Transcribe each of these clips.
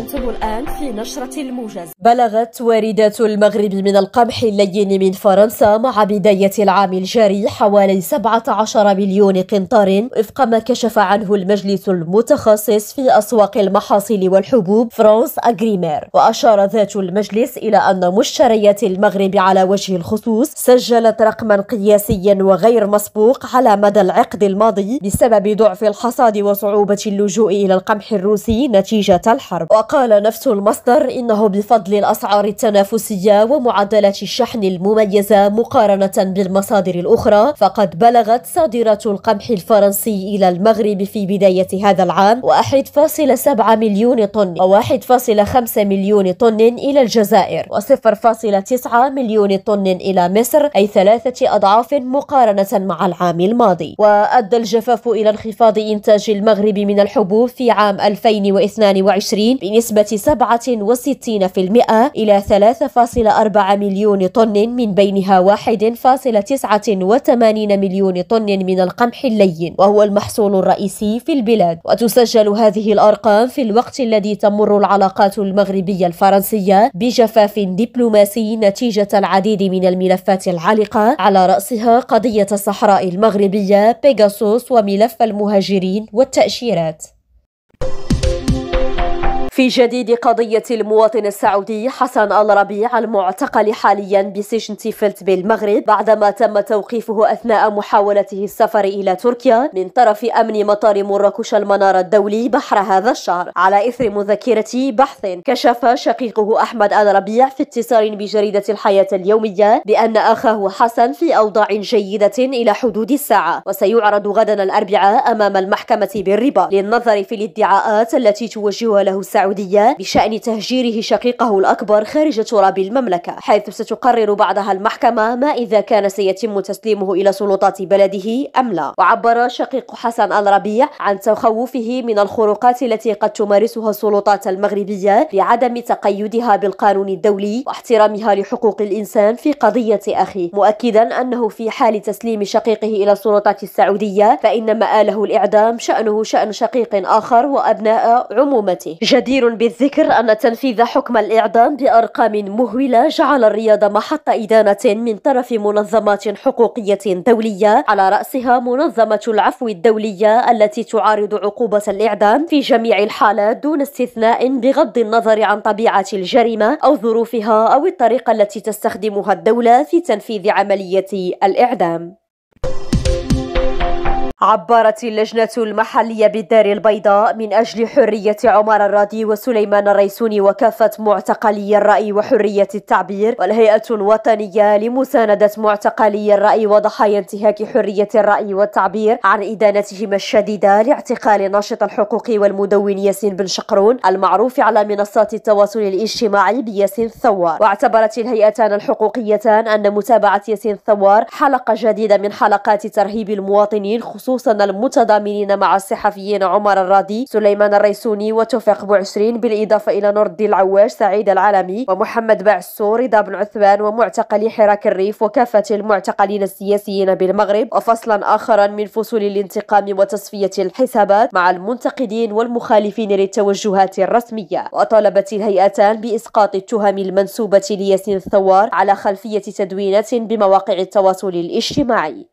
أنتم الآن في نشرة الموجز بلغت واردات المغرب من القمح اللين من فرنسا مع بداية العام الجاري حوالي 17 مليون قنطار وفق ما كشف عنه المجلس المتخصص في أسواق المحاصيل والحبوب فرانس أغريمير وأشار ذات المجلس إلى أن مشتريات المغرب على وجه الخصوص سجلت رقما قياسيا وغير مسبوق على مدى العقد الماضي بسبب ضعف الحصاد وصعوبة اللجوء إلى القمح الروسي نتيجة الحرب وقال نفس المصدر إنه بفضل الأسعار التنافسية ومعدلات الشحن المميزة مقارنة بالمصادر الأخرى فقد بلغت صادرات القمح الفرنسي إلى المغرب في بداية هذا العام 1.7 مليون طن و1.5 مليون طن إلى الجزائر و0.9 مليون طن إلى مصر أي ثلاثة أضعاف مقارنة مع العام الماضي وأدى الجفاف إلى انخفاض إنتاج المغرب من الحبوب في عام 2022 بنسبة بنسبة 67% إلى 3.4 مليون طن من بينها 1.89 مليون طن من القمح اللين وهو المحصول الرئيسي في البلاد وتسجل هذه الأرقام في الوقت الذي تمر العلاقات المغربية الفرنسية بجفاف دبلوماسي نتيجة العديد من الملفات العالقة على رأسها قضية الصحراء المغربية بيغاسوس وملف المهاجرين والتأشيرات في جديد قضية المواطن السعودي حسن الربيع المعتقل حاليا بسجن تيفلت بالمغرب بعدما تم توقيفه أثناء محاولته السفر إلى تركيا من طرف أمن مطار مراكش المنار الدولي بحر هذا الشهر على إثر مذكرة بحث كشف شقيقه أحمد الربيع في اتصال بجريدة الحياة اليومية بأن أخاه حسن في أوضاع جيدة إلى حدود الساعة وسيعرض غدا الأربعاء أمام المحكمة بالرباط للنظر في الادعاءات التي توجهها له السعودية السعودية بشأن تهجيره شقيقه الأكبر خارج تراب المملكة حيث ستقرر بعدها المحكمة ما إذا كان سيتم تسليمه إلى سلطات بلده أم لا وعبر شقيق حسن الربيع عن تخوفه من الخروقات التي قد تمارسها السلطات المغربية لعدم تقيدها بالقانون الدولي واحترامها لحقوق الإنسان في قضية أخيه مؤكدا أنه في حال تسليم شقيقه إلى السلطات السعودية فإن مآله الإعدام شأنه شأن شقيق آخر وأبناء عمومته جدير جدير بالذكر أن تنفيذ حكم الإعدام بأرقام مهولة جعل الرياض محط إدانة من طرف منظمات حقوقية دولية على رأسها منظمة العفو الدولية التي تعارض عقوبة الإعدام في جميع الحالات دون استثناء بغض النظر عن طبيعة الجريمة أو ظروفها أو الطريقة التي تستخدمها الدولة في تنفيذ عملية الإعدام عبرت اللجنة المحلية بالدار البيضاء من أجل حرية عمر الراضي وسليمان الريسوني وكافة معتقلي الرأي وحرية التعبير والهيئة الوطنية لمساندة معتقلي الرأي وضحايا انتهاك حرية الرأي والتعبير عن إدانتهم الشديدة لاعتقال ناشط الحقوق والمدون ياسين بن شقرون المعروف على منصات التواصل الاجتماعي بياسين ثوار واعتبرت الهيئتان الحقوقيتان أن متابعة ياسين ثوار حلقة جديدة من حلقات ترهيب المواطنين خصوصا خصوصا المتضامنين مع الصحفيين عمر الراضي سليمان الريسوني وتوفيق بوعشرين بالإضافة إلى نور الدين العواش سعيد العالمي ومحمد باعسور رضا بن عثمان ومعتقلي حراك الريف وكافة المعتقلين السياسيين بالمغرب وفصلا آخرا من فصول الانتقام وتصفية الحسابات مع المنتقدين والمخالفين للتوجهات الرسمية وطالبت الهيئتان بإسقاط التهم المنسوبة لياسين الثوار على خلفية تدوينات بمواقع التواصل الاجتماعي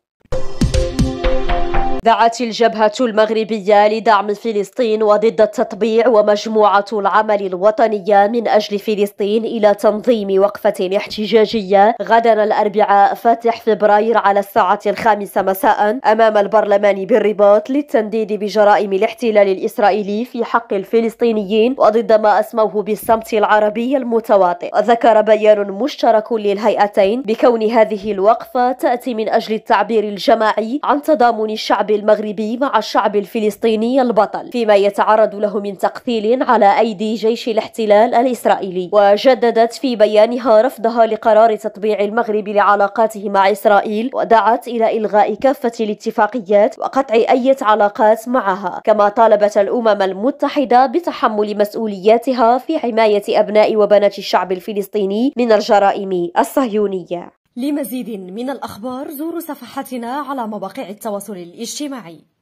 دعت الجبهة المغربية لدعم فلسطين وضد التطبيع ومجموعة العمل الوطنية من أجل فلسطين إلى تنظيم وقفة احتجاجية غدا الأربعاء فاتح فبراير على الساعة الخامسة مساء أمام البرلمان بالرباط للتنديد بجرائم الاحتلال الإسرائيلي في حق الفلسطينيين وضد ما أسموه بالصمت العربي المتواطئ ذكر بيان مشترك للهيئتين بكون هذه الوقفة تأتي من أجل التعبير الجماعي عن تضامن الشعب المغربي مع الشعب الفلسطيني البطل فيما يتعرض له من تقتيل على أيدي جيش الاحتلال الإسرائيلي وجددت في بيانها رفضها لقرار تطبيع المغرب لعلاقاته مع إسرائيل ودعت إلى إلغاء كافة الاتفاقيات وقطع أي علاقات معها كما طالبت الأمم المتحدة بتحمل مسؤولياتها في حماية أبناء وبنات الشعب الفلسطيني من الجرائم الصهيونية لمزيد من الأخبار زوروا صفحتنا على مواقع التواصل الاجتماعي